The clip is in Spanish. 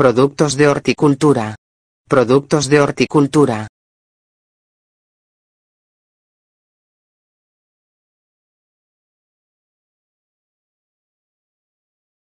Productos de horticultura. Productos de horticultura.